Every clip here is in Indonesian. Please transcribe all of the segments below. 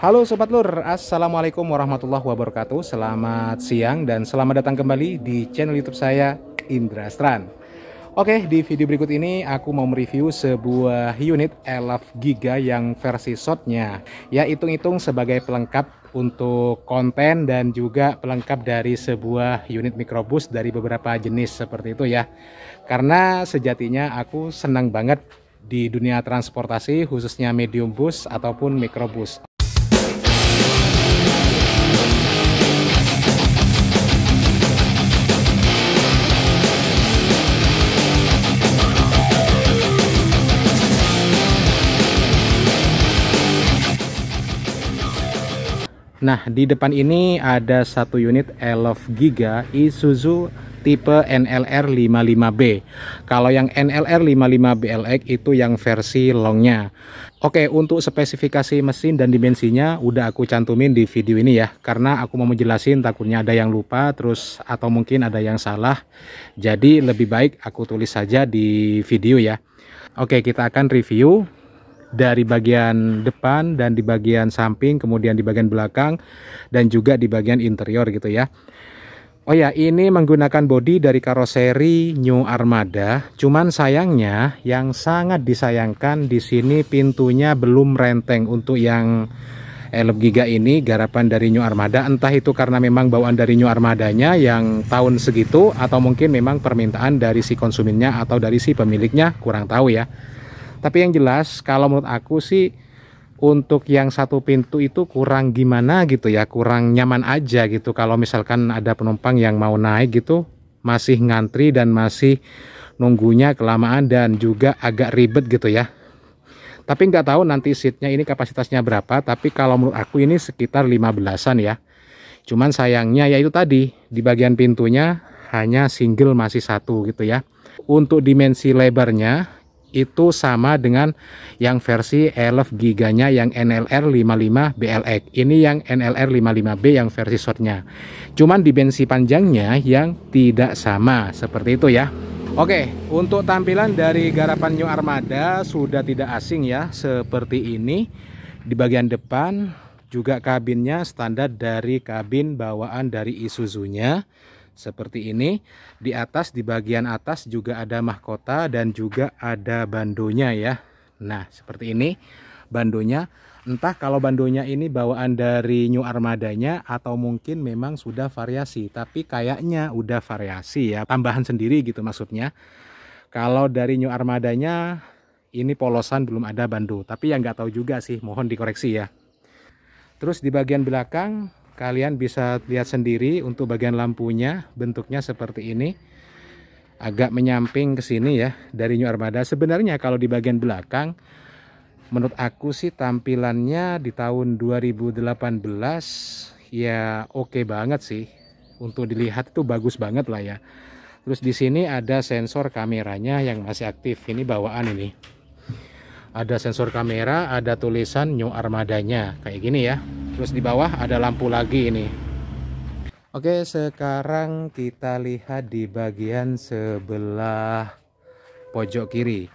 Halo Sobat Lur, Assalamualaikum warahmatullahi wabarakatuh Selamat siang dan selamat datang kembali di channel youtube saya Indra Stran Oke, di video berikut ini aku mau mereview sebuah unit Elf Giga yang versi shotnya Ya, hitung-hitung sebagai pelengkap untuk konten dan juga pelengkap dari sebuah unit mikrobus dari beberapa jenis seperti itu ya Karena sejatinya aku senang banget di dunia transportasi khususnya medium bus ataupun mikrobus Nah, di depan ini ada satu unit Elf Giga Isuzu tipe NLR55B. Kalau yang NLR55BLX itu yang versi longnya. Oke, untuk spesifikasi mesin dan dimensinya udah aku cantumin di video ini ya. Karena aku mau menjelasin takutnya ada yang lupa terus atau mungkin ada yang salah. Jadi lebih baik aku tulis saja di video ya. Oke, kita akan review dari bagian depan dan di bagian samping, kemudian di bagian belakang dan juga di bagian interior gitu ya. Oh ya, ini menggunakan bodi dari karoseri New Armada. Cuman sayangnya yang sangat disayangkan di sini pintunya belum renteng untuk yang Elf Giga ini garapan dari New Armada. Entah itu karena memang bawaan dari New Armadanya yang tahun segitu atau mungkin memang permintaan dari si konsumennya atau dari si pemiliknya, kurang tahu ya tapi yang jelas kalau menurut aku sih untuk yang satu pintu itu kurang gimana gitu ya kurang nyaman aja gitu kalau misalkan ada penumpang yang mau naik gitu masih ngantri dan masih nunggunya kelamaan dan juga agak ribet gitu ya tapi nggak tahu nanti seatnya ini kapasitasnya berapa tapi kalau menurut aku ini sekitar 15an ya cuman sayangnya ya itu tadi di bagian pintunya hanya single masih satu gitu ya untuk dimensi lebarnya itu sama dengan yang versi elf giganya yang NLR 55 BLX. Ini yang NLR 55B yang versi shortnya. Cuman dimensi panjangnya yang tidak sama seperti itu ya. Oke, untuk tampilan dari garapan New Armada sudah tidak asing ya seperti ini. Di bagian depan juga kabinnya standar dari kabin bawaan dari Isuzu nya seperti ini di atas di bagian atas juga ada mahkota dan juga ada bandonya ya nah seperti ini bandonya entah kalau bandonya ini bawaan dari new armadanya atau mungkin memang sudah variasi tapi kayaknya udah variasi ya tambahan sendiri gitu maksudnya kalau dari new armadanya ini polosan belum ada bandu. tapi yang nggak tahu juga sih mohon dikoreksi ya terus di bagian belakang Kalian bisa lihat sendiri untuk bagian lampunya bentuknya seperti ini. Agak menyamping ke sini ya dari New Armada. Sebenarnya kalau di bagian belakang menurut aku sih tampilannya di tahun 2018 ya oke okay banget sih. Untuk dilihat itu bagus banget lah ya. Terus di sini ada sensor kameranya yang masih aktif. Ini bawaan ini ada sensor kamera ada tulisan new armadanya kayak gini ya terus di bawah ada lampu lagi ini oke sekarang kita lihat di bagian sebelah pojok kiri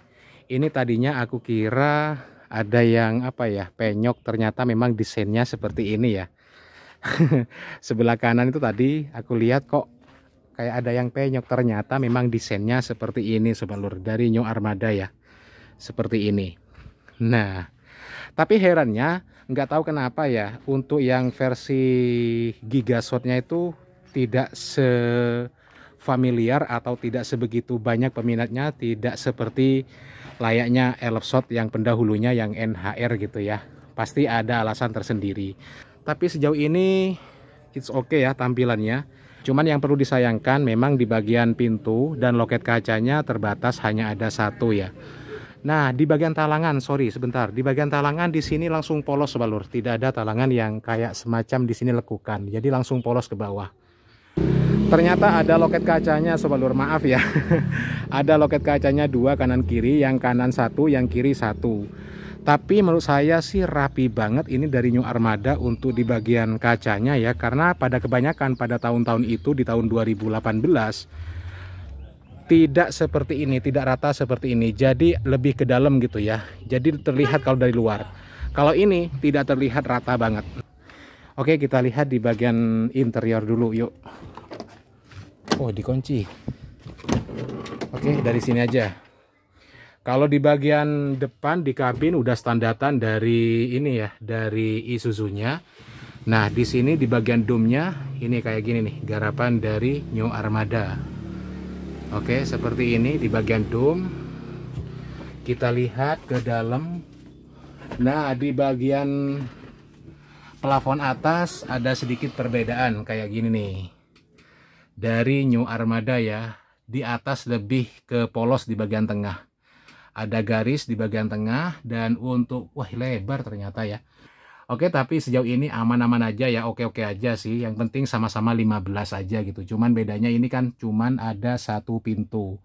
ini tadinya aku kira ada yang apa ya penyok ternyata memang desainnya seperti ini ya sebelah kanan itu tadi aku lihat kok kayak ada yang penyok ternyata memang desainnya seperti ini sebelur dari New Armada ya seperti ini Nah, tapi herannya nggak tahu kenapa ya untuk yang versi gigasotnya itu tidak se familiar atau tidak sebegitu banyak peminatnya tidak seperti layaknya Elfshot yang pendahulunya yang NHR gitu ya pasti ada alasan tersendiri tapi sejauh ini it's okay ya tampilannya cuman yang perlu disayangkan memang di bagian pintu dan loket kacanya terbatas hanya ada satu ya Nah, di bagian talangan, sorry sebentar, di bagian talangan di sini langsung polos sebalur, tidak ada talangan yang kayak semacam di sini lekukan, jadi langsung polos ke bawah. Ternyata ada loket kacanya sebalur, maaf ya. ada loket kacanya dua kanan kiri, yang kanan satu, yang kiri satu. Tapi menurut saya sih rapi banget ini dari New Armada untuk di bagian kacanya ya, karena pada kebanyakan pada tahun-tahun itu di tahun 2018 tidak seperti ini, tidak rata seperti ini. Jadi lebih ke dalam gitu ya. Jadi terlihat kalau dari luar. Kalau ini tidak terlihat rata banget. Oke, kita lihat di bagian interior dulu yuk. Oh, dikunci. Oke, dari sini aja. Kalau di bagian depan di kabin udah standatan dari ini ya, dari Isuzu-nya. Nah, di sini di bagian dome-nya ini kayak gini nih, garapan dari New Armada. Oke, seperti ini di bagian dome. Kita lihat ke dalam. Nah, di bagian plafon atas ada sedikit perbedaan kayak gini nih. Dari New Armada ya, di atas lebih ke polos di bagian tengah. Ada garis di bagian tengah dan untuk wah lebar ternyata ya. Oke, tapi sejauh ini aman-aman aja ya, oke-oke aja sih. Yang penting sama-sama 15 aja gitu. Cuman bedanya ini kan cuman ada satu pintu.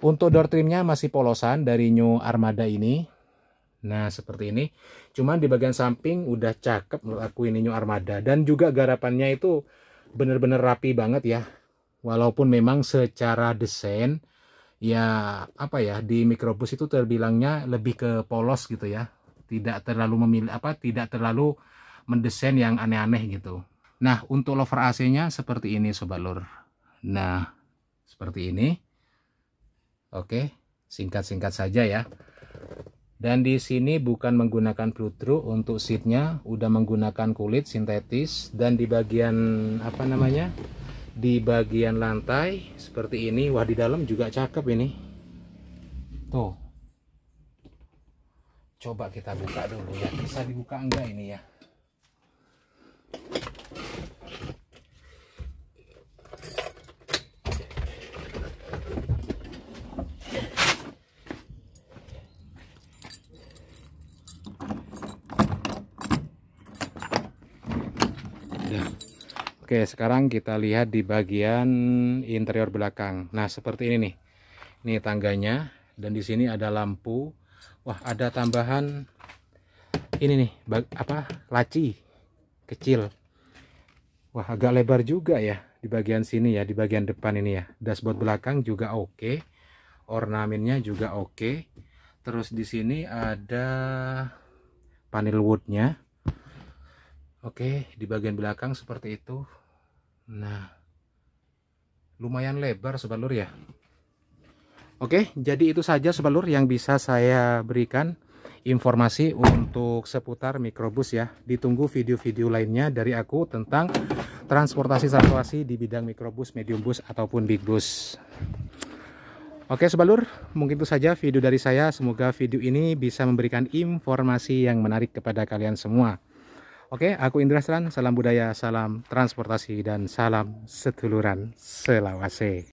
Untuk door trimnya masih polosan dari New Armada ini. Nah, seperti ini. Cuman di bagian samping udah cakep menurut aku ini New Armada. Dan juga garapannya itu bener-bener rapi banget ya. Walaupun memang secara desain, ya apa ya, di mikrobus itu terbilangnya lebih ke polos gitu ya tidak terlalu memilih apa tidak terlalu mendesain yang aneh-aneh gitu nah untuk lover AC nya seperti ini sobat lur nah seperti ini oke singkat-singkat saja ya dan di sini bukan menggunakan plutru untuk seatnya udah menggunakan kulit sintetis dan di bagian apa namanya di bagian lantai seperti ini wah di dalam juga cakep ini tuh coba kita buka dulu ya bisa dibuka enggak ini ya? ya Oke sekarang kita lihat di bagian interior belakang nah seperti ini nih ini tangganya dan di sini ada lampu Wah, ada tambahan ini nih, apa? laci kecil. Wah, agak lebar juga ya di bagian sini ya, di bagian depan ini ya. Dashboard belakang juga oke. Ornamennya juga oke. Terus di sini ada panel woodnya. Oke, di bagian belakang seperti itu. Nah, lumayan lebar sobat ya Oke, jadi itu saja sebelur yang bisa saya berikan informasi untuk seputar mikrobus ya. Ditunggu video-video lainnya dari aku tentang transportasi situasi di bidang mikrobus, medium bus ataupun big bus. Oke sebalur, mungkin itu saja video dari saya. Semoga video ini bisa memberikan informasi yang menarik kepada kalian semua. Oke, aku Indra Selan, salam budaya, salam transportasi, dan salam seduluran selawase.